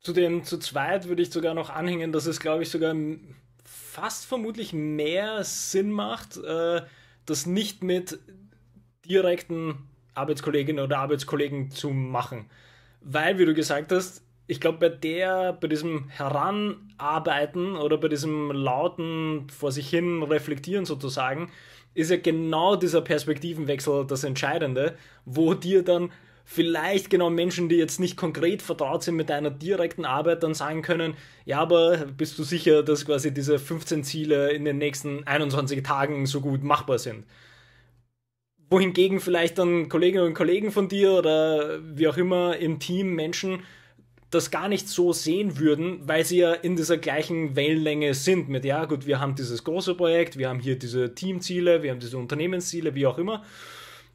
zu dem zu zweit würde ich sogar noch anhängen, dass es, glaube ich, sogar fast vermutlich mehr Sinn macht, äh, das nicht mit direkten Arbeitskolleginnen oder Arbeitskollegen zu machen. Weil, wie du gesagt hast, ich glaube, bei der, bei diesem Heranarbeiten oder bei diesem lauten vor sich hin reflektieren sozusagen, ist ja genau dieser Perspektivenwechsel das Entscheidende, wo dir dann vielleicht genau Menschen, die jetzt nicht konkret vertraut sind mit deiner direkten Arbeit, dann sagen können, ja, aber bist du sicher, dass quasi diese 15 Ziele in den nächsten 21 Tagen so gut machbar sind? Wohingegen vielleicht dann Kolleginnen und Kollegen von dir oder wie auch immer im Team Menschen das gar nicht so sehen würden, weil sie ja in dieser gleichen Wellenlänge sind mit, ja gut, wir haben dieses große Projekt, wir haben hier diese Teamziele, wir haben diese Unternehmensziele, wie auch immer.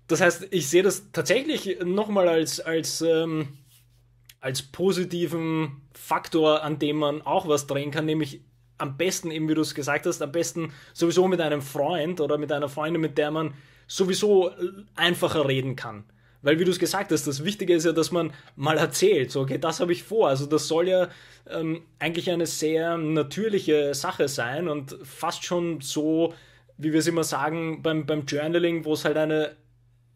Das heißt, ich sehe das tatsächlich nochmal als, als, ähm, als positiven Faktor, an dem man auch was drehen kann, nämlich am besten, eben wie du es gesagt hast, am besten sowieso mit einem Freund oder mit einer Freundin, mit der man sowieso einfacher reden kann. Weil, wie du es gesagt hast, das Wichtige ist ja, dass man mal erzählt, so, okay, das habe ich vor. Also, das soll ja ähm, eigentlich eine sehr natürliche Sache sein und fast schon so, wie wir es immer sagen, beim, beim Journaling, wo es halt eine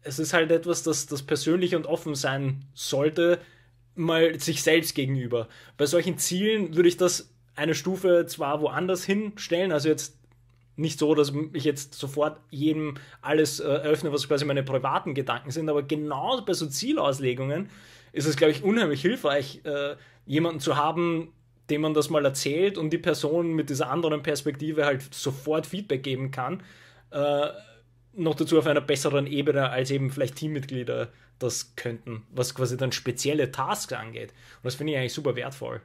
es ist halt etwas, das, das persönlich und offen sein sollte, mal sich selbst gegenüber. Bei solchen Zielen würde ich das eine Stufe zwar woanders hinstellen, also jetzt nicht so, dass ich jetzt sofort jedem alles äh, öffne, was quasi meine privaten Gedanken sind, aber genau bei so Zielauslegungen ist es, glaube ich, unheimlich hilfreich, äh, jemanden zu haben, dem man das mal erzählt und die Person mit dieser anderen Perspektive halt sofort Feedback geben kann. Äh, noch dazu auf einer besseren Ebene als eben vielleicht Teammitglieder das könnten, was quasi dann spezielle Tasks angeht. Und das finde ich eigentlich super wertvoll.